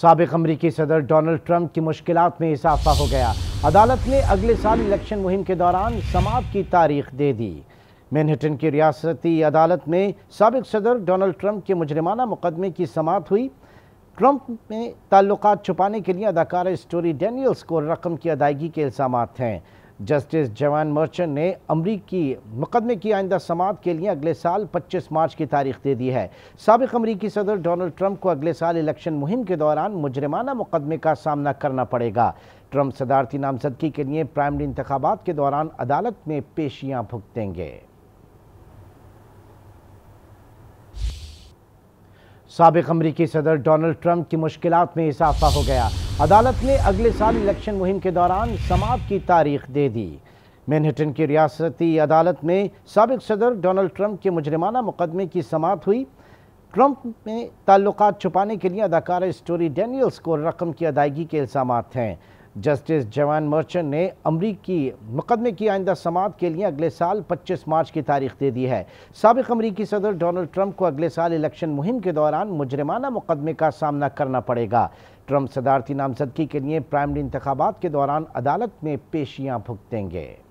सबक अमरीकी सदर डोनल्ड ट्रंप की मुश्किल में इजाफा हो गया अदालत ने अगले साल इलेक्शन मुहिम के दौरान समाप्त की तारीख दे दी मैनहटन की रियासती अदालत में सबक सदर डोनल्ड ट्रंप के मुजरमाना मुकदमे की समाप्त हुई ट्रंप में ताल्लुक छुपाने के लिए अदाकारा स्टोरी डेनियल्स को रकम की अदायगी के इल्ज़ाम हैं जस्टिस जवान मर्चेंट ने अमरीकी मुकदमे की आइंदा समात के लिए अगले साल 25 मार्च की तारीख दे दी है सबक अमरीकी सदर डोनल्ड ट्रंप को अगले साल इलेक्शन मुहिम के दौरान मुजरमाना मुकदमे का सामना करना पड़ेगा ट्रंप सदारती नामजदगी के लिए प्राइमरी इंतबात के दौरान अदालत में पेशियाँ भुगतेंगे सबक अमरीकी सदर डोनल्ड ट्रंप की मुश्किल में इजाफा हो गया अदालत ने अगले साल इलेक्शन मुहिम के दौरान समाप्त की तारीख दे दी मैनहटन की रियासती अदालत में सबक सदर डोनल्ड ट्रंप के मुजरमाना मुकदमे की समाप्त हुई ट्रंप में ताल्लुक छुपाने के लिए अदाकार स्टोरी डेनियल्स को रकम की अदायगी के इल्ज़ाम हैं जस्टिस जवान मर्चेंट ने अमरीकी मुकदमे की आइंदा समात के लिए अगले साल 25 मार्च की तारीख दे दी है सबक अमरीकी सदर डोनाल्ड ट्रंप को अगले साल इलेक्शन मुहिम के दौरान मुजरमाना मुकदमे का सामना करना पड़ेगा ट्रंप सदारती नामजदगी के लिए प्राइमरी इंतबात के दौरान अदालत में पेशियाँ भुगतेंगे